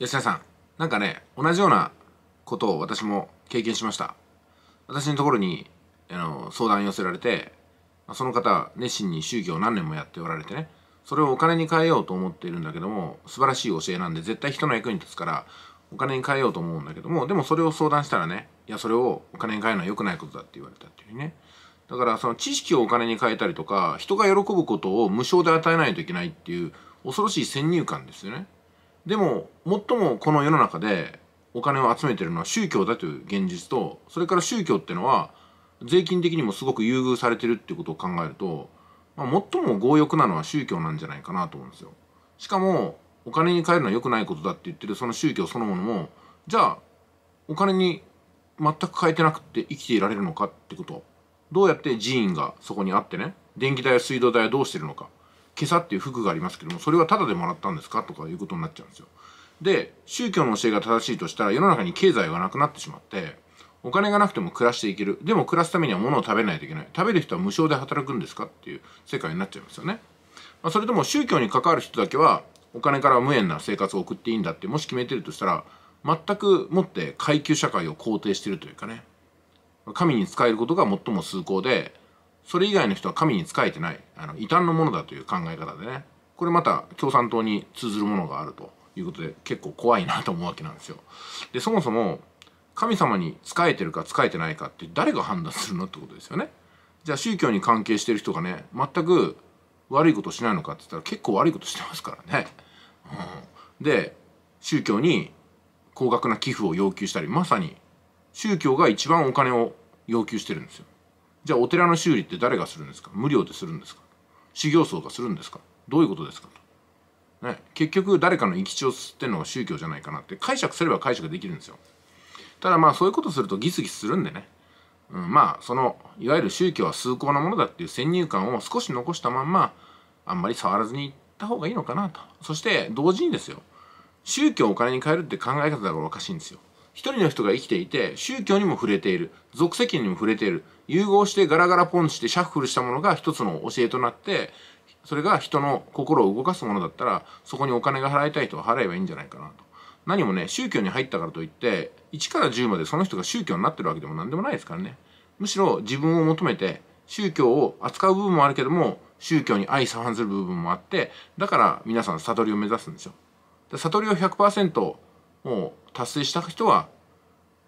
吉田さんなんかね同じようなことを私も経験しました私のところにあの相談寄せられてその方熱心に宗教を何年もやっておられてねそれをお金に変えようと思っているんだけども素晴らしい教えなんで絶対人の役に立つからお金に変えようと思うんだけどもでもそれを相談したらねいやそれをお金に変えるのは良くないことだって言われたっていうねだからその知識をお金に変えたりとか人が喜ぶことを無償で与えないといけないっていう恐ろしい先入観ですよねでも最もこの世の中でお金を集めてるのは宗教だという現実とそれから宗教っていうのは税金的にもすごく優遇されてるっていうことを考えると、まあ、最も強欲なのは宗教なんじゃないかなと思うんですよ。しかもお金に換えるのは良くないことだって言ってるその宗教そのものもじゃあお金に全く変えてなくて生きていられるのかってことどうやって寺院がそこにあってね電気代や水道代はどうしてるのか今朝っていう服がありますけどもそれはタダでもらったんですかとかいうことになっちゃうんですよ。で宗教の教えが正しいとしたら世の中に経済がなくなってしまってお金がなくても暮らしていけるでも暮らすためには物を食べないといけない食べる人は無償で働くんですかっていう世界になっちゃいますよね。まあ、それとも宗教に関わる人だけはお金から無縁な生活を送っていいんだってもし決めてるとしたら全くもって階級社会を肯定してるというかね神に仕えることが最も崇高でそれ以外の人は神に仕えてないあの異端のものだという考え方でねこれまた共産党に通ずるものがあるということで結構怖いなと思うわけなんですよ。でそもそも神様に仕えてるか仕えてないかって誰が判断するのってことですよね。じゃあ宗教に関係してる人がね全く悪いことしないのかって言ったら結構悪いことしてますからね。うん、で宗教に高額な寄付を要求したりまさに宗教が一番お金を要求してるんですよ。じゃあお寺の修理って誰がするんですか無料でするんですか修行僧がするんですかどういうことですかと、ね、結局誰かの生き血を吸ってのが宗教じゃないかなって解釈すれば解釈できるんですよただまあそういうことするとギスギスするんでね、うん、まあそのいわゆる宗教は崇高なものだっていう先入観を少し残したまんまあんまり触らずにいった方がいいのかなとそして同時にですよ宗教をお金に変えるって考え方だからおかしいんですよ一人の人が生きていて、宗教にも触れている、俗世間にも触れている、融合してガラガラポンしてシャッフルしたものが一つの教えとなって、それが人の心を動かすものだったら、そこにお金が払いたい人は払えばいいんじゃないかなと。何もね、宗教に入ったからといって、1から10までその人が宗教になってるわけでも何でもないですからね。むしろ自分を求めて、宗教を扱う部分もあるけども、宗教に相反する部分もあって、だから皆さん悟りを目指すんですよ。悟りを100%、もう達成した人は、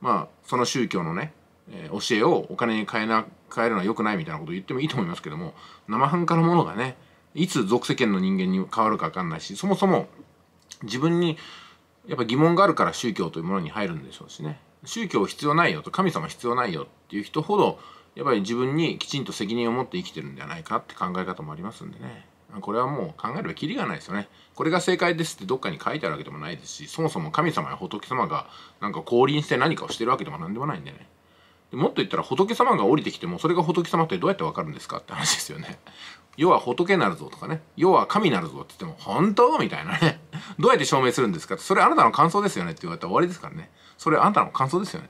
まあ、その宗教のね、えー、教えをお金に変えな、変えるのは良くないみたいなことを言ってもいいと思いますけども、生半可なものがね、いつ俗世間の人間に変わるか分かんないし、そもそも自分にやっぱ疑問があるから宗教というものに入るんでしょうしね。宗教必要ないよと、神様必要ないよっていう人ほど、やっぱり自分にきちんと責任を持って生きてるんじゃないかって考え方もありますんでね。これはもう考えればきりがないですよねこれが正解ですってどっかに書いてあるわけでもないですしそもそも神様や仏様がなんか降臨して何かをしてるわけでも何でもないんでねもっと言ったら仏様が降りてきてもそれが仏様ってどうやってわかるんですかって話ですよね要 は仏なるぞとかね要は神なるぞって言っても本当みたいなねどうやって証明するんですかってそれあなたの感想ですよねって言われたら終わりですからねそれあなたの感想ですよね